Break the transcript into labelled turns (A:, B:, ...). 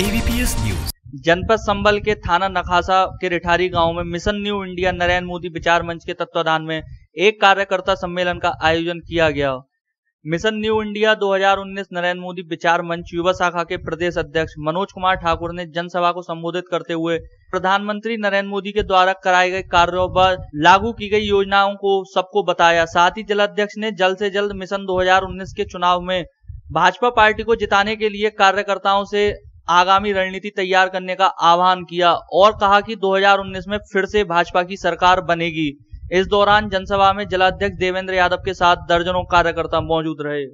A: ABPS news जनपद संबल के थाना नखासा के रिठारी गांव में mission new India Narendra Modi विचार मंच के तत्वाधान में एक कार्यकर्ता सम्मेलन का आयोजन किया गया mission new India 2019 Narendra Modi विचार मंच युवा शाखा के प्रदेश अध्यक्ष मनोज कुमार ठाकुर ने जनसभा को संबोधित करते हुए प्रधानमंत्री नरेंद्र मोदी के द्वारा कराए गए कार्यों व लागू की गई योजनाओं को सबको बताया साथ ही जिलाध्यक्ष ने जल्द से जल्द मिशन 2019 के चुनाव में भाजपा पार्टी को जिताने के लिए कार्यकर्ताओं से आगामी रणनीति तैयार करने का आह्वान किया और कहा कि 2019 में फिर से भाजपा की सरकार बनेगी इस दौरान जनसभा में जिलाध्यक्ष देवेंद्र यादव के साथ दर्जनों कार्यकर्ता मौजूद रहे